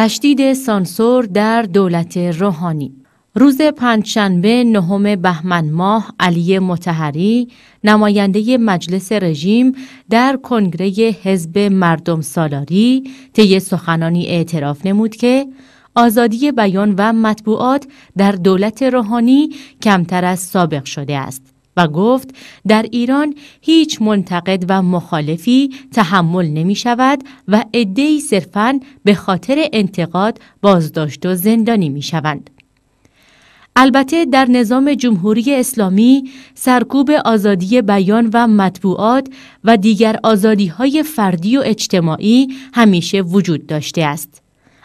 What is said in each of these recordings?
تشدید سانسور در دولت روحانی روز پنجشنبه نهم بهمن ماه علی متحری نماینده مجلس رژیم در کنگره حزب مردم سالاری طی سخنانی اعتراف نمود که آزادی بیان و مطبوعات در دولت روحانی کمتر از سابق شده است و گفت در ایران هیچ منتقد و مخالفی تحمل نمی شود و ادهی صرفاً به خاطر انتقاد بازداشت و زندانی می شوند. البته در نظام جمهوری اسلامی سرکوب آزادی بیان و مطبوعات و دیگر آزادی های فردی و اجتماعی همیشه وجود داشته است.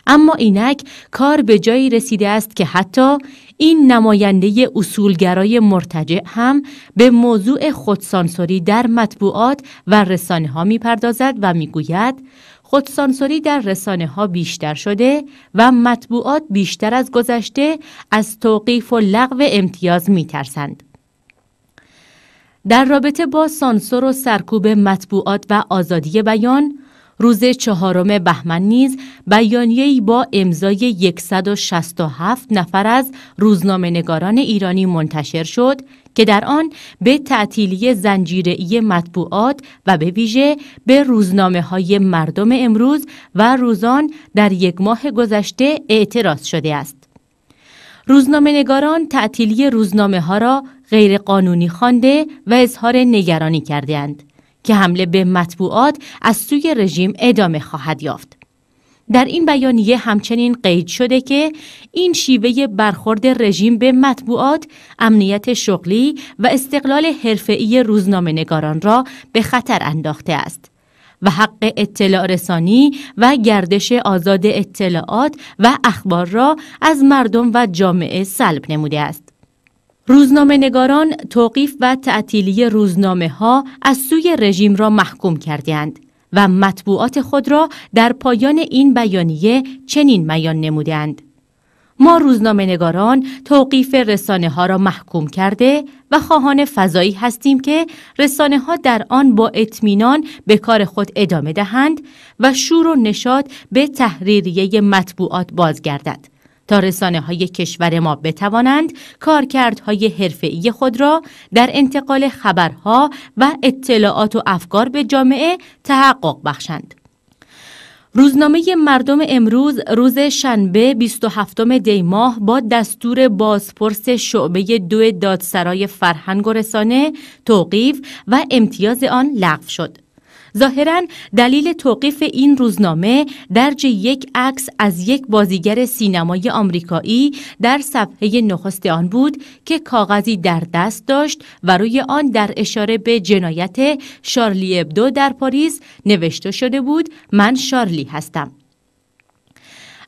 اما اینک کار به جایی رسیده است که حتی این نماینده اصولگرای مرتجع هم به موضوع خودسانسوری در مطبوعات و رسانه ها پردازد و گوید خودسانسوری در رسانه ها بیشتر شده و مطبوعات بیشتر از گذشته از توقیف و لغو امتیاز ترسند. در رابطه با سانسور و سرکوب مطبوعات و آزادی بیان، روز چهارم بهمن نیز بیانیه‌ای با امضای 167 نفر از روزنامه نگاران ایرانی منتشر شد که در آن به تعطیلی زنجیره‌ای مطبوعات و به ویژه به روزنامه های مردم امروز و روزان در یک ماه گذشته اعتراض شده است. روزنامه نگاران تعطیلی روزنامه ها را غیرقانونی خوانده و اظهار نگرانی کردهاند. که حمله به مطبوعات از سوی رژیم ادامه خواهد یافت. در این بیانیه همچنین قید شده که این شیوه برخورد رژیم به مطبوعات، امنیت شغلی و استقلال حرفه‌ای روزنامه نگاران را به خطر انداخته است. و حق اطلاع رسانی و گردش آزاد اطلاعات و اخبار را از مردم و جامعه سلب نموده است. روزنامه نگاران توقیف و تعطیلی روزنامه ها از سوی رژیم را محکوم کردند و مطبوعات خود را در پایان این بیانیه چنین میان نمودند. ما روزنامه نگاران توقیف رسانه ها را محکوم کرده و خواهان فضایی هستیم که رسانه ها در آن با اطمینان به کار خود ادامه دهند و شور و نشاد به تحریریه مطبوعات بازگردد. رسانه های کشور ما بتوانند کارکردهای حرفه‌ای خود را در انتقال خبرها و اطلاعات و افکار به جامعه تحقق بخشند. روزنامه مردم امروز روز شنبه 27 دی ماه با دستور بازپرس شعبه دو دادسرای فرهنگ و رسانه توقیف و امتیاز آن لغو شد. ظاهرا دلیل توقیف این روزنامه درج یک عکس از یک بازیگر سینمای آمریکایی در صفحه نخست آن بود که کاغذی در دست داشت و روی آن در اشاره به جنایت شارلی ابدو در پاریس نوشته شده بود من شارلی هستم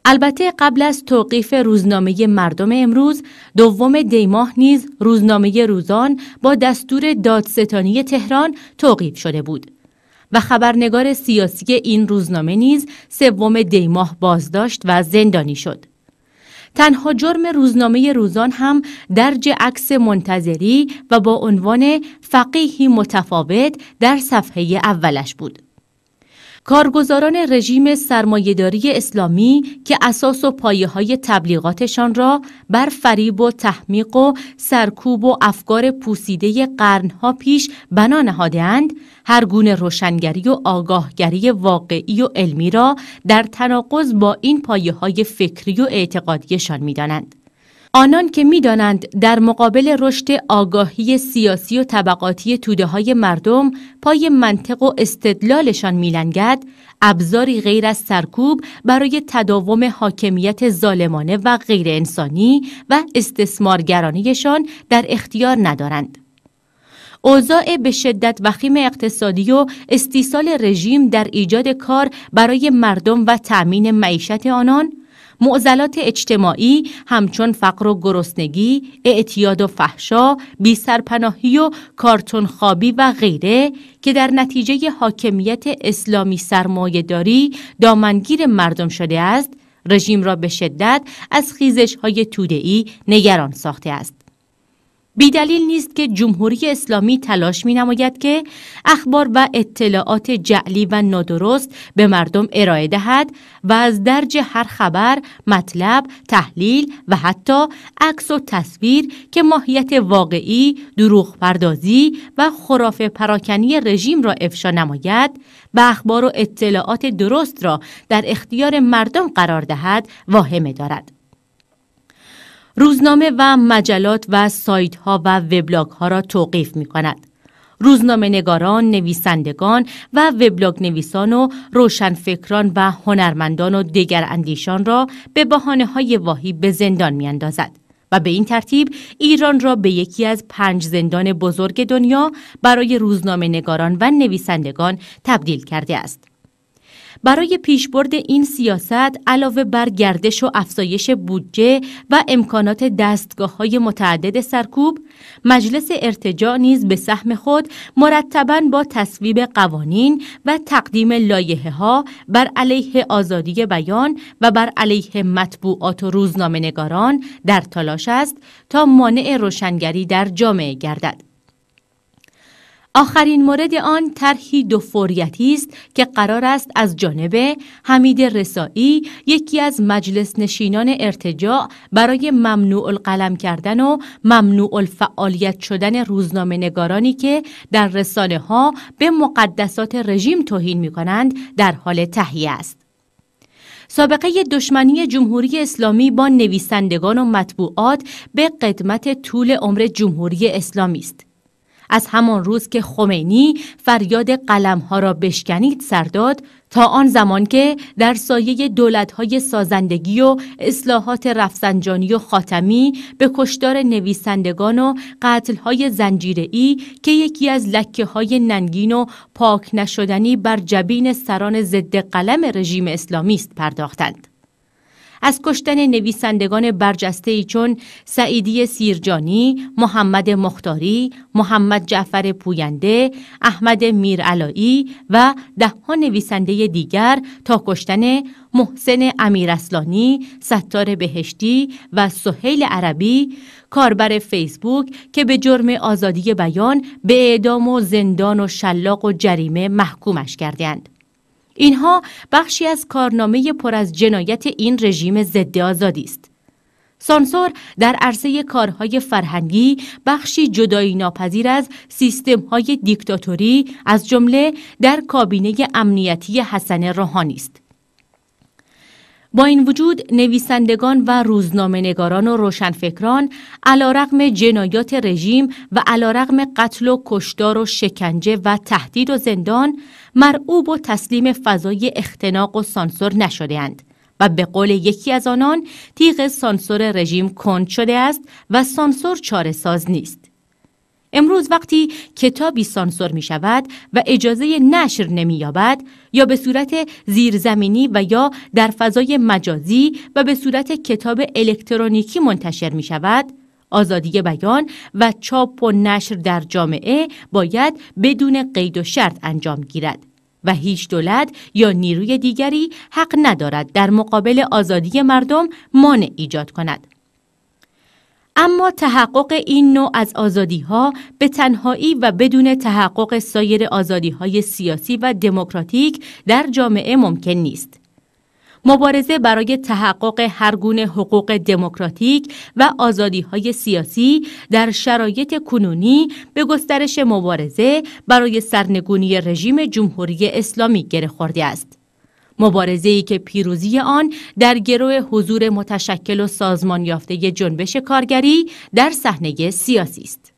البته قبل از توقیف روزنامه مردم امروز دوم دیماه نیز روزنامه روزان با دستور دادستانی تهران توقیف شده بود و خبرنگار سیاسی این روزنامه نیز سوم دیماه بازداشت و زندانی شد. تنها جرم روزنامه روزان هم درج عکس منتظری و با عنوان فقیهی متفاوت در صفحه اولش بود. کارگزاران رژیم سرمایهداری اسلامی که اساس و پایه های تبلیغاتشان را بر فریب و تحمیق و سرکوب و افکار پوسیده قرنها پیش بنا نهادهاند هر گونه روشنگری و آگاهگری واقعی و علمی را در تناقض با این پایه های فکری و اعتقادیشان میدانند آنان که میدانند در مقابل رشد آگاهی سیاسی و طبقاتی توده های مردم پای منطق و استدلالشان میلنگد ابزاری غیر از سرکوب برای تداوم حاکمیت ظالمانه و غیر انسانی و استثمارگرانیشان در اختیار ندارند اوضاع به شدت وخیم اقتصادی و استیصال رژیم در ایجاد کار برای مردم و تأمین معیشت آنان معضلات اجتماعی همچون فقر و گرسنگی، اعتیاد و فحشا، بیسرپناهی و کارتون خوابی و غیره که در نتیجه حاکمیت اسلامی سرمایهداری دامنگیر مردم شده است، رژیم را به شدت از خیزش های نگران ساخته است بیدلیل نیست که جمهوری اسلامی تلاش می نماید که اخبار و اطلاعات جعلی و نادرست به مردم ارائه دهد و از درج هر خبر، مطلب، تحلیل و حتی عکس و تصویر که ماهیت واقعی، دروغ پردازی و خرافه پراکنی رژیم را افشا نماید و اخبار و اطلاعات درست را در اختیار مردم قرار دهد واهمه دارد. روزنامه و مجلات و سایت ها و وبلاگ ها را توقیف می کند. روزنامه نگاران، نویسندگان و وبلاگ نویسان و روشنفکران و هنرمندان و دیگر اندیشان را به بحانه های واهی به زندان می اندازد. و به این ترتیب ایران را به یکی از پنج زندان بزرگ دنیا برای روزنامه نگاران و نویسندگان تبدیل کرده است. برای پیشبرد این سیاست علاوه بر گردش و افزایش بودجه و امکانات دستگاه های متعدد سرکوب مجلس ارتجاع نیز به سهم خود مرتبا با تصویب قوانین و تقدیم لایحه ها بر علیه آزادی بیان و بر علیه مطبوعات و روزنامه نگاران در تلاش است تا مانع روشنگری در جامعه گردد آخرین مورد آن طرحی دو فوریتی است که قرار است از جانب حمید رسایی یکی از مجلس نشینان ارتجاع برای ممنوع القلم کردن و ممنوع الفعالیت شدن روزنامه نگارانی که در رساله ها به مقدسات رژیم توهین می کنند در حال تهیه است. سابقه دشمنی جمهوری اسلامی با نویسندگان و مطبوعات به قدمت طول عمر جمهوری اسلامی است. از همان روز که خمینی فریاد ها را بشکنید سرداد تا آن زمان که در سایه های سازندگی و اصلاحات رفسنجانی و خاتمی به کشدار نویسندگان و زنجیره ای که یکی از لکه های ننگین و پاک نشدنی بر جبین سران ضد قلم رژیم اسلامی است پرداختند. از کشتن نویسندگان برجسته ای چون سعیدی سیرجانی، محمد مختاری، محمد جعفر پوینده، احمد میرعلایی و ده ها نویسنده دیگر تا کشتن محسن امیراسلانی، ستار بهشتی و سهیل عربی کاربر فیسبوک که به جرم آزادی بیان به اعدام و زندان و شلاق و جریمه محکومش کردند. اینها بخشی از کارنامه پر از جنایت این رژیم ضد آزادی است. سانسور در عرصه کارهای فرهنگی بخشی جدایی ناپذیر از سیستمهای دیکتاتوری از جمله در کابینه امنیتی حسن روحانی است. با این وجود نویسندگان و نگاران و روشنفکران علیرغم جنایات رژیم و علیرغم قتل و کشدار و شکنجه و تهدید و زندان مرعوب و تسلیم فضای اختناق و سانسور نشدهاند و به قول یکی از آنان تیغ سانسور رژیم کند شده است و سانسور چاره ساز نیست امروز وقتی کتابی سانسور می شود و اجازه نشر نمی یابد یا به صورت زیرزمینی و یا در فضای مجازی و به صورت کتاب الکترونیکی منتشر می شود آزادی بیان و چاپ و نشر در جامعه باید بدون قید و شرط انجام گیرد و هیچ دولت یا نیروی دیگری حق ندارد در مقابل آزادی مردم مانع ایجاد کند اما تحقق این نوع از آزادی ها به تنهایی و بدون تحقق سایر آزادی های سیاسی و دموکراتیک در جامعه ممکن نیست. مبارزه برای تحقق گونه حقوق دموکراتیک و آزادی های سیاسی در شرایط کنونی به گسترش مبارزه برای سرنگونی رژیم جمهوری اسلامی گره خورده است. ای که پیروزی آن در گروه حضور متشکل و سازمان یافته جنبش کارگری در صحنه سیاسی است.